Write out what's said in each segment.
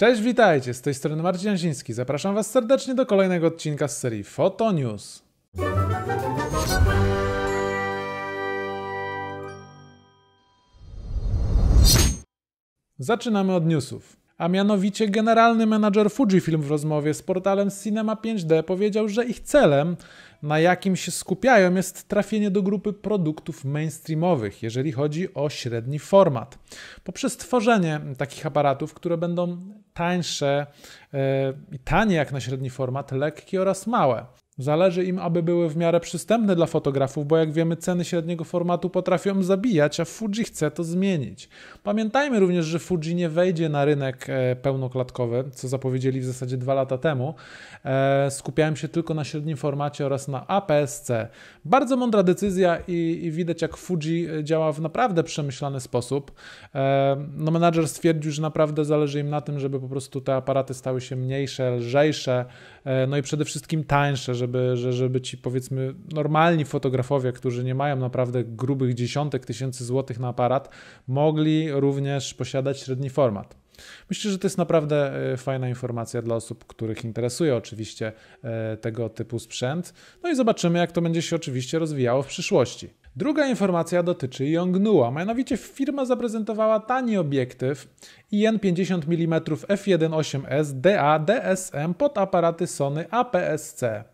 Cześć, witajcie, z tej strony Marcin Jaziński. Zapraszam Was serdecznie do kolejnego odcinka z serii News. Zaczynamy od newsów. A mianowicie generalny menadżer Fujifilm w rozmowie z portalem Cinema 5D powiedział, że ich celem, na jakim się skupiają, jest trafienie do grupy produktów mainstreamowych, jeżeli chodzi o średni format, poprzez tworzenie takich aparatów, które będą tańsze e, i tanie jak na średni format, lekkie oraz małe. Zależy im, aby były w miarę przystępne dla fotografów, bo jak wiemy, ceny średniego formatu potrafią zabijać, a Fuji chce to zmienić. Pamiętajmy również, że Fuji nie wejdzie na rynek e, pełnoklatkowy, co zapowiedzieli w zasadzie dwa lata temu. E, skupiałem się tylko na średnim formacie oraz na APS-C. Bardzo mądra decyzja i, i widać, jak Fuji e, działa w naprawdę przemyślany sposób. No, menadżer stwierdził, że naprawdę zależy im na tym, żeby po prostu te aparaty stały się mniejsze, lżejsze E, no i przede wszystkim tańsze, żeby, żeby ci powiedzmy normalni fotografowie, którzy nie mają naprawdę grubych dziesiątek tysięcy złotych na aparat, mogli również posiadać średni format. Myślę, że to jest naprawdę e, fajna informacja dla osób, których interesuje oczywiście e, tego typu sprzęt. No i zobaczymy, jak to będzie się oczywiście rozwijało w przyszłości. Druga informacja dotyczy Yongnua, mianowicie firma zaprezentowała tani obiektyw IN50 mm f1.8S DA DSM pod aparaty Sony APS-C.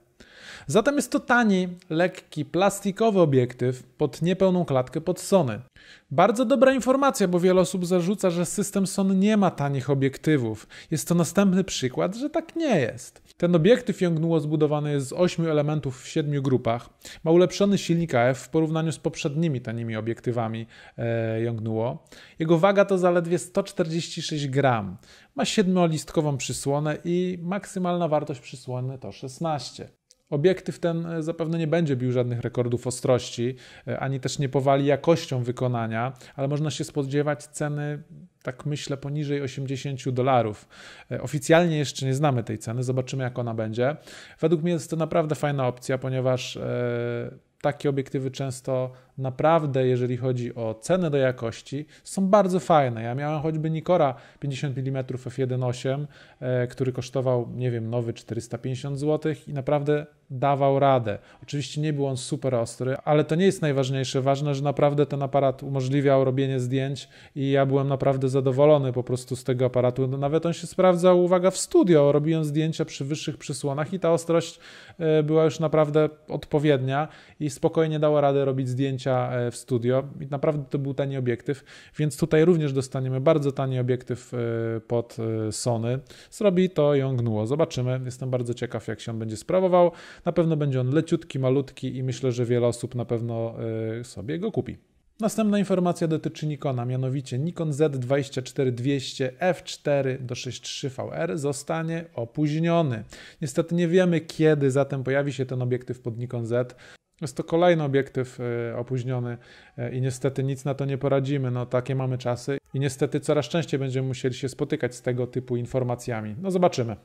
Zatem jest to tani, lekki, plastikowy obiektyw pod niepełną klatkę pod Sony. Bardzo dobra informacja, bo wiele osób zarzuca, że system Sony nie ma tanich obiektywów. Jest to następny przykład, że tak nie jest. Ten obiektyw Yongnuo zbudowany jest z 8 elementów w 7 grupach. Ma ulepszony silnik AF w porównaniu z poprzednimi tanimi obiektywami e, Yongnuo. Jego waga to zaledwie 146 gram. Ma siedmiolistką przysłonę i maksymalna wartość przysłony to 16. Obiektyw ten e, zapewne nie będzie bił żadnych rekordów ostrości, e, ani też nie powali jakością wykonania, ale można się spodziewać ceny, tak myślę, poniżej 80 dolarów. E, oficjalnie jeszcze nie znamy tej ceny, zobaczymy jak ona będzie. Według mnie jest to naprawdę fajna opcja, ponieważ takie obiektywy często naprawdę, jeżeli chodzi o cenę do jakości, są bardzo fajne. Ja miałem choćby Nikora 50 mm f1.8, który kosztował, nie wiem, nowy 450 zł i naprawdę dawał radę. Oczywiście nie był on super ostry, ale to nie jest najważniejsze. Ważne, że naprawdę ten aparat umożliwiał robienie zdjęć i ja byłem naprawdę zadowolony po prostu z tego aparatu. No, nawet on się sprawdzał, uwaga, w studio. Robiłem zdjęcia przy wyższych przysłonach i ta ostrość e, była już naprawdę odpowiednia i spokojnie dało radę robić zdjęcia e, w studio. I naprawdę to był tani obiektyw, więc tutaj również dostaniemy bardzo tani obiektyw e, pod Sony. Zrobi to Yongnuo. Zobaczymy. Jestem bardzo ciekaw, jak się on będzie sprawował. Na pewno będzie on leciutki, malutki i myślę, że wiele osób na pewno y, sobie go kupi. Następna informacja dotyczy Nikona, mianowicie Nikon Z24200 F4 do 6.3 VR zostanie opóźniony. Niestety nie wiemy kiedy zatem pojawi się ten obiektyw pod Nikon Z. Jest to kolejny obiektyw y, opóźniony y, i niestety nic na to nie poradzimy. No takie mamy czasy i niestety coraz częściej będziemy musieli się spotykać z tego typu informacjami. No zobaczymy.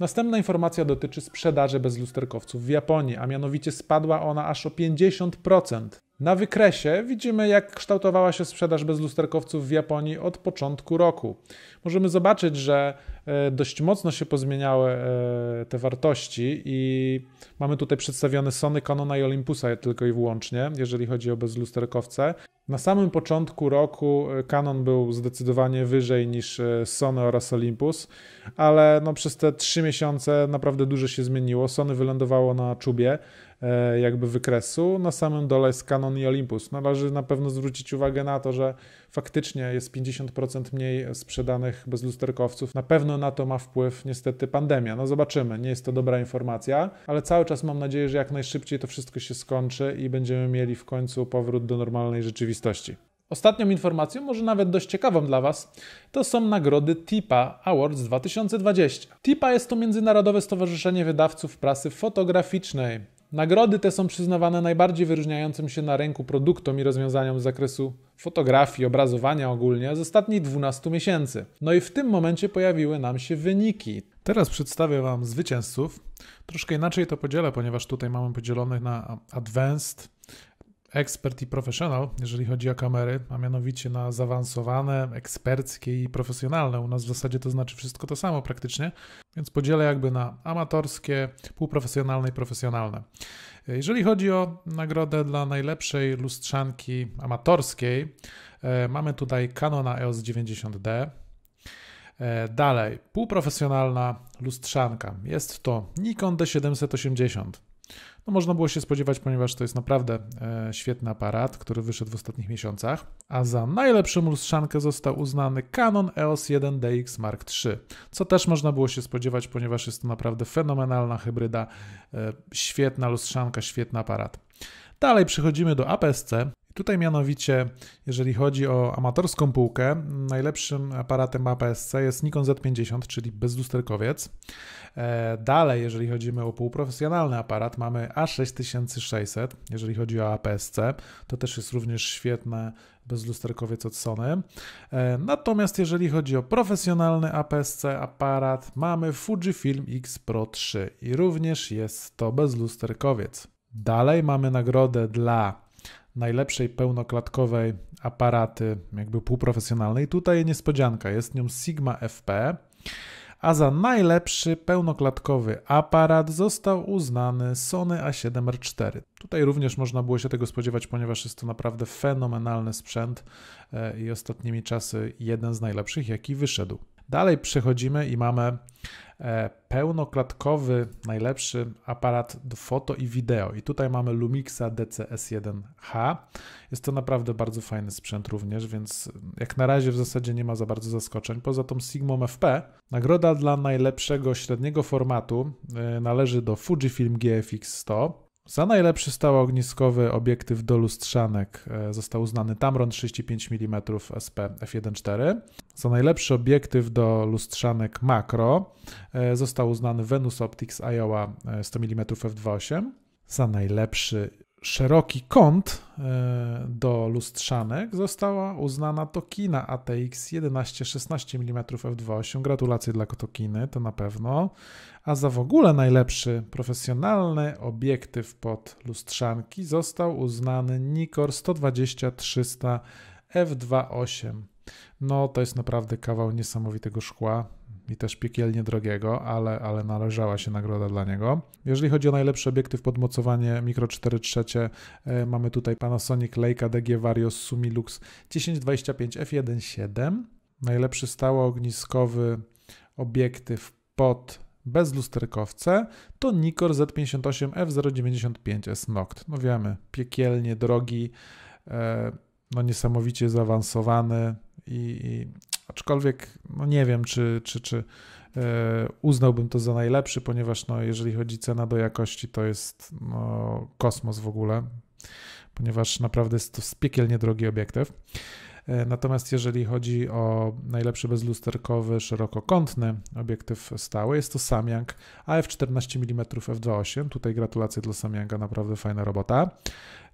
Następna informacja dotyczy sprzedaży bez lusterkowców w Japonii, a mianowicie spadła ona aż o 50%. Na wykresie widzimy, jak kształtowała się sprzedaż bez lusterkowców w Japonii od początku roku. Możemy zobaczyć, że e, dość mocno się pozmieniały e, te wartości i mamy tutaj przedstawione Sony, Canona i Olympusa tylko i wyłącznie, jeżeli chodzi o bezlusterkowce. Na samym początku roku Canon e, był zdecydowanie wyżej niż e, Sony oraz Olympus, ale no przez te trzy miesiące naprawdę dużo się zmieniło. Sony wylądowało na czubie, E, jakby wykresu. Na samym dole jest Canon i Olympus. Należy na pewno zwrócić uwagę na to, że faktycznie jest 50% mniej sprzedanych bezlusterkowców. Na pewno na to ma wpływ niestety pandemia. No zobaczymy, nie jest to dobra informacja, ale cały czas mam nadzieję, że jak najszybciej to wszystko się skończy i będziemy mieli w końcu powrót do normalnej rzeczywistości. Ostatnią informacją, może nawet dość ciekawą dla Was, to są nagrody TIPA Awards 2020. TIPA jest to międzynarodowe stowarzyszenie wydawców prasy fotograficznej. Nagrody te są przyznawane najbardziej wyróżniającym się na rynku produktom i rozwiązaniom z zakresu fotografii, obrazowania ogólnie z ostatnich 12 miesięcy. No i w tym momencie pojawiły nam się wyniki. Teraz przedstawię Wam zwycięzców. Troszkę inaczej to podzielę, ponieważ tutaj mamy podzielonych na Advanced, ekspert i profesjonal, jeżeli chodzi o kamery, a mianowicie na zaawansowane, eksperckie i profesjonalne. U nas w zasadzie to znaczy wszystko to samo praktycznie, więc podzielę jakby na amatorskie, półprofesjonalne i profesjonalne. Jeżeli chodzi o nagrodę dla najlepszej lustrzanki amatorskiej, e, mamy tutaj Canona EOS 90D. E, dalej, półprofesjonalna lustrzanka. Jest to Nikon D780. No można było się spodziewać, ponieważ to jest naprawdę e, świetny aparat, który wyszedł w ostatnich miesiącach, a za najlepszą lustrzankę został uznany Canon EOS 1DX Mark III, co też można było się spodziewać, ponieważ jest to naprawdę fenomenalna hybryda, e, świetna lustrzanka, świetny aparat. Dalej przechodzimy do APS-C. Tutaj mianowicie, jeżeli chodzi o amatorską półkę, najlepszym aparatem APS-C jest Nikon Z50, czyli bezlusterkowiec. E, dalej, jeżeli chodzi o półprofesjonalny aparat, mamy A6600, jeżeli chodzi o APS-C. To też jest również świetne bezlusterkowiec od Sony. E, natomiast jeżeli chodzi o profesjonalny APS-C aparat, mamy Fujifilm X Pro 3 i również jest to bezlusterkowiec. Dalej mamy nagrodę dla najlepszej pełnoklatkowej aparaty, jakby półprofesjonalnej. Tutaj niespodzianka, jest nią Sigma FP, a za najlepszy pełnoklatkowy aparat został uznany Sony A7R4. Tutaj również można było się tego spodziewać, ponieważ jest to naprawdę fenomenalny sprzęt e, i ostatnimi czasy jeden z najlepszych, jaki wyszedł. Dalej przechodzimy i mamy e, pełnoklatkowy, najlepszy aparat do foto i wideo. I tutaj mamy Lumixa DCS1H. Jest to naprawdę bardzo fajny sprzęt również, więc jak na razie w zasadzie nie ma za bardzo zaskoczeń. Poza tą Sigmą FP, nagroda dla najlepszego średniego formatu e, należy do Fujifilm GFX 100. Za najlepszy stałoogniskowy obiektyw do lustrzanek e, został uznany Tamron 35 mm SP f1.4. Za najlepszy obiektyw do lustrzanek makro e, został uznany Venus Optics Iowa 100 mm f2.8. Za najlepszy szeroki kąt e, do lustrzanek została uznana Tokina ATX 11-16 mm f2.8. Gratulacje dla Tokiny, to na pewno. A za w ogóle najlepszy profesjonalny obiektyw pod lustrzanki został uznany Nikor 120-300 f2.8. No to jest naprawdę kawał niesamowitego szkła i też piekielnie drogiego, ale, ale należała się nagroda dla niego. Jeżeli chodzi o najlepszy obiektyw podmocowanie mikro 4 trzecie, e, mamy tutaj Panasonic Leica DG Varios Sumilux 1025 f1.7. Najlepszy stałoogniskowy obiektyw pod bez lusterkowce to Nikor Z58 f095S Noct. No wiemy, piekielnie drogi, e, no niesamowicie zaawansowany i, i Aczkolwiek, no nie wiem, czy, czy, czy e, uznałbym to za najlepszy, ponieważ no, jeżeli chodzi cena do jakości, to jest no, kosmos w ogóle, ponieważ naprawdę jest to spiekielnie drogi obiektyw. E, natomiast jeżeli chodzi o najlepszy bezlusterkowy szerokokątny obiektyw stały, jest to Samyang AF14 mm f2.8. Tutaj gratulacje dla Samyanga, naprawdę fajna robota.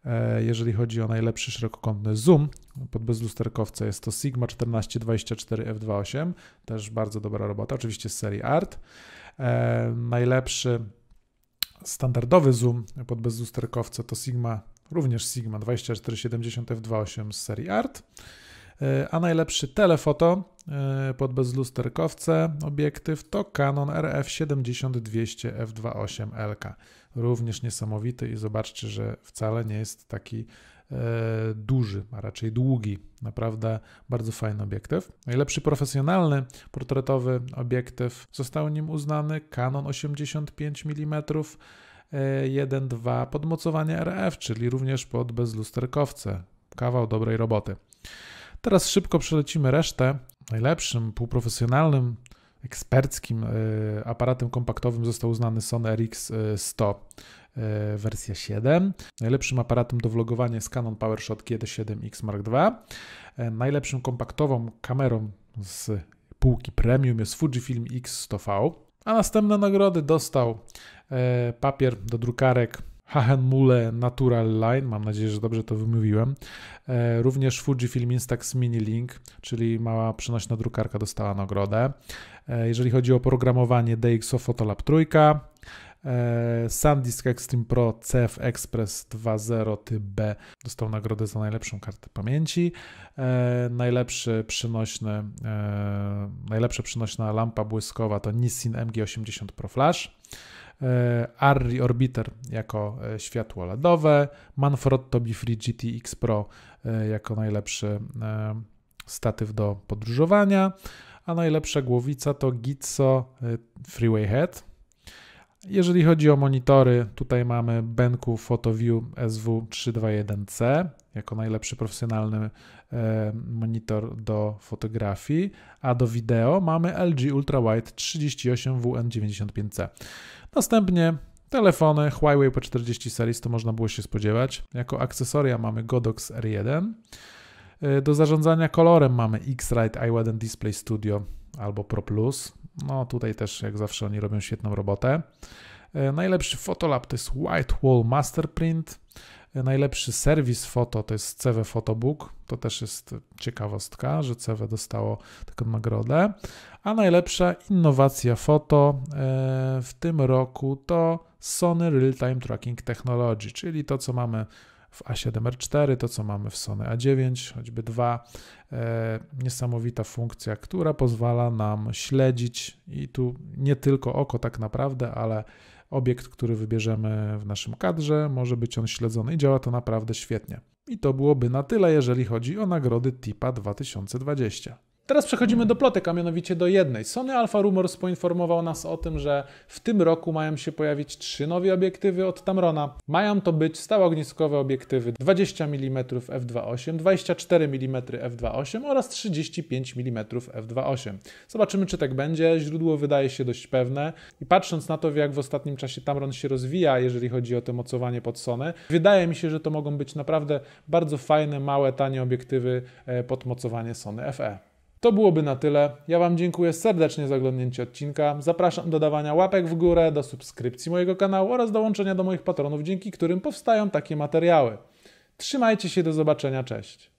E, jeżeli chodzi o najlepszy szerokokątny zoom pod bezlusterkowce jest to Sigma 1424 f2.8, też bardzo dobra robota, oczywiście z serii Art. E, najlepszy standardowy zoom pod bezlusterkowce to Sigma, również Sigma 2470 f2.8 z serii Art. E, a najlepszy telefoto e, pod bezlusterkowce obiektyw to Canon RF7200 f2.8 LK. Również niesamowity i zobaczcie, że wcale nie jest taki e, duży, a raczej długi. Naprawdę bardzo fajny obiektyw. Najlepszy profesjonalny portretowy obiektyw został nim uznany Canon 85 mm 1.2 podmocowanie RF, czyli również pod bezlusterkowce. Kawał dobrej roboty. Teraz szybko przelecimy resztę. Najlepszym półprofesjonalnym eksperckim e, aparatem kompaktowym został uznany Sony RX100 e, e, wersja 7. Najlepszym aparatem do vlogowania jest Canon PowerShot GD7X Mark II. Najlepszą kompaktową kamerą z półki premium jest Fujifilm X100V. A następne nagrody dostał papier do drukarek Hachenmule Natural Line, mam nadzieję, że dobrze to wymówiłem. E, również Fujifilm Instax Mini Link, czyli mała przenośna drukarka dostała nagrodę. E, jeżeli chodzi o programowanie DxO Photolab Trójka, e, SanDisk Extreme Pro CF Express 2.0 typ B dostał nagrodę za najlepszą kartę pamięci. Najlepszy przynośny, najlepsza przynośna lampa błyskowa to Nissin MG80 Pro Flash. E, Arri Orbiter jako e, światło LEDowe, Manfrotto Bifree GTX Pro e, jako najlepszy statyw do podróżowania, a najlepsza głowica to Gitzo Freeway Head. Jeżeli chodzi o monitory, tutaj mamy Benku PhotoView SW321C jako najlepszy profesjonalny monitor do fotografii, a do wideo mamy LG Ultrawide 38WN95C. Następnie telefony Huawei P40 Series, to można było się spodziewać. Jako akcesoria mamy Godox R1. Y, do zarządzania kolorem mamy X-Rite i1 Display Studio albo Pro Plus. No tutaj też jak zawsze oni robią świetną robotę. E, najlepszy fotolab to jest White Wall Masterprint. E, najlepszy serwis foto to jest CW Photobook. To też jest ciekawostka, że CW dostało taką nagrodę. A najlepsza innowacja foto e, w tym roku to Sony Real Time Tracking Technology, czyli to, co mamy w A7R4, to co mamy w Sony A9, choćby dwa niesamowita funkcja, która pozwala nam śledzić i tu nie tylko oko tak naprawdę, ale obiekt, który wybierzemy w naszym kadrze, może być on śledzony i działa to naprawdę świetnie. I to byłoby na tyle, jeżeli chodzi o nagrody TIPA 2020. Teraz przechodzimy do plotek, a mianowicie do jednej. Sony Alpha Rumors poinformował nas o tym, że w tym roku mają się pojawić trzy nowe obiektywy od Tamrona. Mają to być stałogniskowe obiektywy 20 mm f2.8, 24 mm f2.8 oraz 35 mm f2.8. Zobaczymy, czy tak będzie. Źródło wydaje się dość pewne i patrząc na to, jak w ostatnim czasie Tamron się rozwija, jeżeli chodzi o to mocowanie pod Sony, wydaje mi się, że to mogą być naprawdę bardzo fajne, małe, tanie obiektywy e, pod mocowanie Sony FE. To byłoby na tyle. Ja Wam dziękuję serdecznie za oglądnięcie odcinka. Zapraszam do dawania łapek w górę, do subskrypcji mojego kanału oraz dołączenia do moich patronów, dzięki którym powstają takie materiały. Trzymajcie się, do zobaczenia, cześć.